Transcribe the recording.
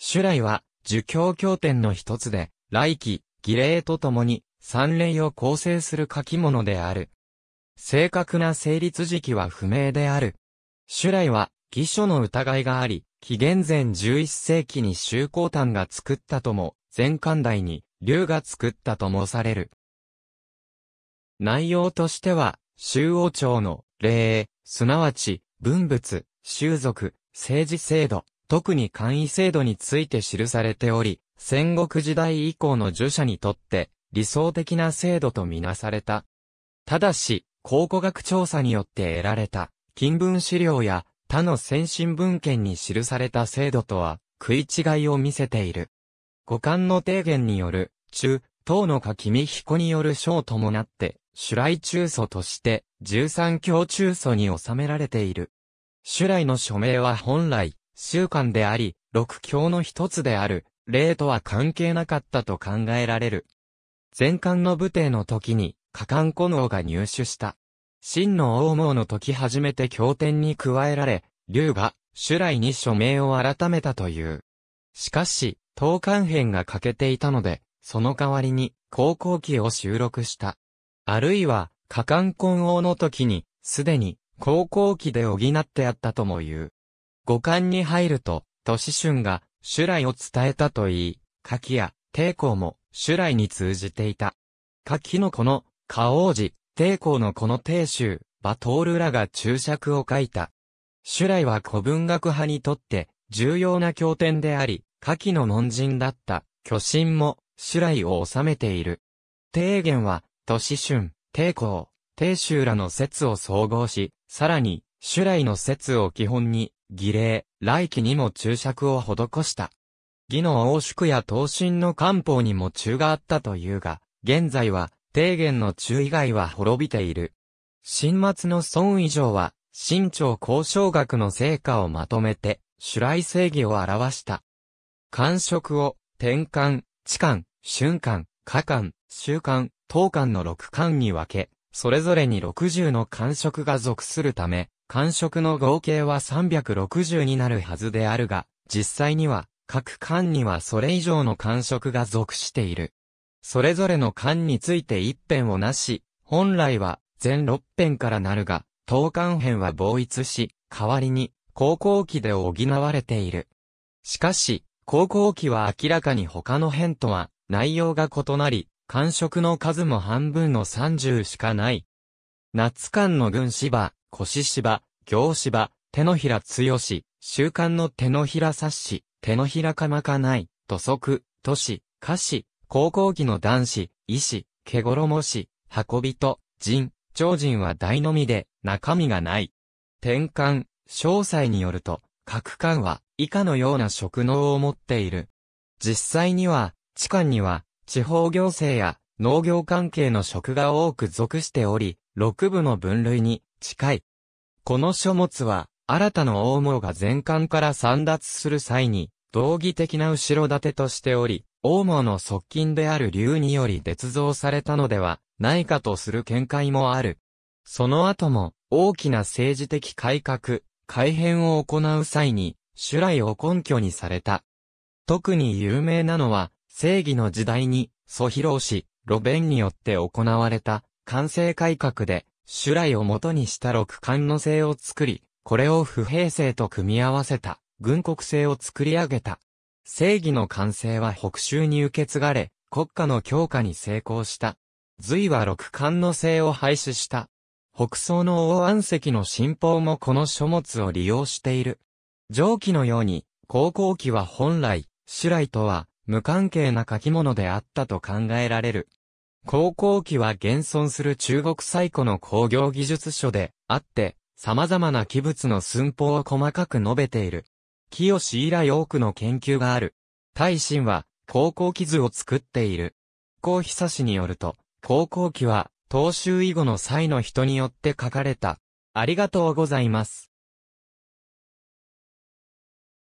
主来は、儒教経典の一つで、来期、儀礼とともに、三礼を構成する書き物である。正確な成立時期は不明である。主来は、義書の疑いがあり、紀元前11世紀に周公丹が作ったとも、前寛代に龍が作ったともされる。内容としては、周王朝の礼、すなわち、文物、修俗、政治制度、特に簡易制度について記されており、戦国時代以降の儒者にとって理想的な制度とみなされた。ただし、考古学調査によって得られた、金文資料や他の先進文献に記された制度とは食い違いを見せている。五感の提言による、中、唐のか君彦による章ともなって、主来中祖として、十三教中祖に収められている。主来の署名は本来、習慣であり、六教の一つである、霊とは関係なかったと考えられる。前漢の武帝の時に、下官古能が入手した。真の王毛の時初めて経典に加えられ、龍が、主来に署名を改めたという。しかし、東漢編が欠けていたので、その代わりに、高校期を収録した。あるいは、下官混王の時に、すでに、高校期で補ってあったとも言う。五感に入ると、都市春が酒来を伝えたといい、柿や抵抗も酒来に通じていた。柿のこの、花王子、抵抗のこの帝州、バトールらが注釈を書いた。酒来は古文学派にとって重要な経典であり、柿の門人だった巨神も酒来を治めている。提言は、都市春、抵抗、帝州らの説を総合し、さらに、酒来の説を基本に、儀礼、来期にも注釈を施した。義の王宿や東身の漢方にも中があったというが、現在は、低言の中以外は滅びている。新末の孫以上は、新朝交渉学の成果をまとめて、主来正義を表した。官職を、転換、地官、瞬官、下官、週官、当官の六官に分け、それぞれに六十の官職が属するため、間食の合計は360になるはずであるが、実際には、各間にはそれ以上の間食が属している。それぞれの間について一辺をなし、本来は全6辺からなるが、等間辺は防逸し、代わりに、高校期で補われている。しかし、高校期は明らかに他の辺とは内容が異なり、間食の数も半分の30しかない。夏間の軍芝、腰芝、行芝、手のひら強し、習慣の手のひら冊子、手のひらかまかない、土足、都市、歌詞、高校期の男子、医師、毛衣し、運びと、人、超人は大のみで、中身がない。転換、詳細によると、各官は以下のような職能を持っている。実際には、地官には、地方行政や農業関係の職が多く属しており、六部の分類に近い。この書物は、新たな王網が全館から散脱する際に、道義的な後ろ盾としており、王網の側近である竜により捏造されたのではないかとする見解もある。その後も、大きな政治的改革、改変を行う際に、主来を根拠にされた。特に有名なのは、正義の時代に、蘇披露し、露弁によって行われた、完成改革で、種来を元にした六官の性を作り、これを不平性と組み合わせた、軍国性を作り上げた。正義の完成は北州に受け継がれ、国家の強化に成功した。隋は六官の性を廃止した。北宋の王安石の新法もこの書物を利用している。上記のように、高校期は本来、種来とは無関係な書き物であったと考えられる。高校期は現存する中国最古の工業技術書であって、様々な器物の寸法を細かく述べている。清以来多くの研究がある。大臣は、高校期図を作っている。高久氏によると、高校期は、当州以後の際の人によって書かれた。ありがとうございます。